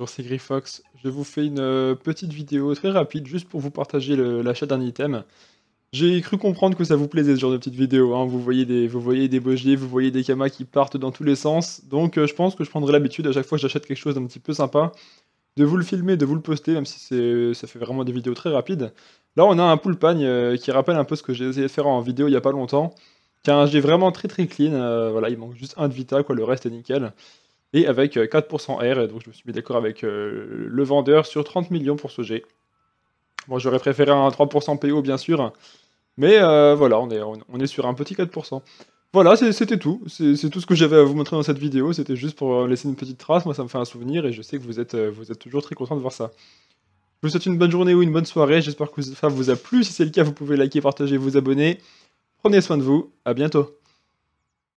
Bonjour c'est Grifox, je vous fais une euh, petite vidéo très rapide juste pour vous partager l'achat d'un item. J'ai cru comprendre que ça vous plaisait ce genre de petite vidéo, hein. vous, voyez des, vous voyez des vous voyez des kamas qui partent dans tous les sens, donc euh, je pense que je prendrai l'habitude à chaque fois que j'achète quelque chose d'un petit peu sympa, de vous le filmer, de vous le poster, même si ça fait vraiment des vidéos très rapides. Là on a un poulpagne euh, qui rappelle un peu ce que j'ai essayé de faire en vidéo il n'y a pas longtemps, qui j'ai un vraiment très très clean, euh, voilà il manque juste un de vita, quoi, le reste est nickel et avec 4% euh, R. Donc je me suis mis d'accord avec euh, le vendeur sur 30 millions pour ce G. bon, j'aurais préféré un 3% PO bien sûr, mais euh, voilà, on est, on est sur un petit 4%. Voilà, c'était tout. C'est tout ce que j'avais à vous montrer dans cette vidéo. C'était juste pour laisser une petite trace. Moi, ça me fait un souvenir et je sais que vous êtes, vous êtes toujours très content de voir ça. Je vous souhaite une bonne journée ou une bonne soirée. J'espère que ça vous a plu. Si c'est le cas, vous pouvez liker, partager, vous abonner. Prenez soin de vous. À bientôt.